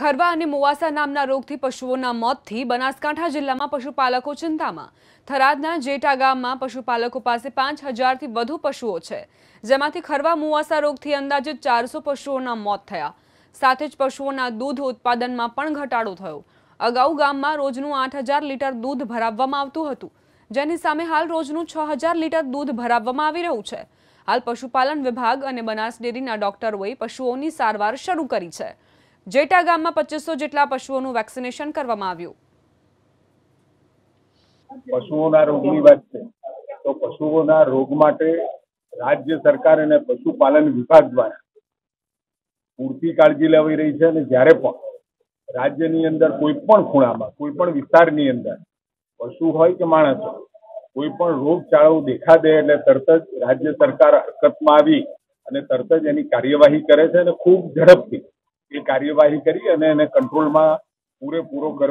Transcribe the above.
ખરવા અને મુવાસા નામના રોગથી પશુઓના મોતથી બનાસકાંઠા જિલ્લામાં પશુપાલકો ચિંતામાં થરાદના જેટા ગામમાં પશુપાલકો પાસે પાંચ હજારથી વધુ પશુઓ છે જેમાંથી ખરવા મુવાસા રોગથી અંદાજે ચારસો પશુઓના મોત થયા સાથે જ પશુઓના દૂધ ઉત્પાદનમાં પણ ઘટાડો થયો અગાઉ ગામમાં રોજનું આઠ લીટર દૂધ ભરાવવામાં આવતું હતું જેની સામે હાલ રોજનું છ લીટર દૂધ ભરાવવામાં આવી રહ્યું છે હાલ પશુપાલન વિભાગ અને બનાસ ડેરીના ડોક્ટરોએ પશુઓની સારવાર શરૂ કરી છે જેટા ગામમાં પચીસો જેટલા પશુઓનું વેક્સિનેશન કરવામાં આવ્યું પશુઓના રોગની વાત છે તો પશુઓના રોગ માટે રાજ્ય સરકાર અને પશુપાલન વિભાગ દ્વારા પૂરતી કાળજી લેવાઈ રહી છે અને જ્યારે પણ રાજ્યની અંદર કોઈ પણ ખૂણામાં કોઈ પણ વિસ્તારની અંદર પશુ હોય કે માણસ હોય કોઈ પણ રોગચાળો દેખા દે એટલે તરત જ રાજ્ય સરકાર હરકતમાં આવી અને તરત જ એની કાર્યવાહી કરે છે અને ખૂબ ઝડપથી કાર્યવાહી કરી અને એને કંટ્રોલમાં પૂરેપૂરો કર્યો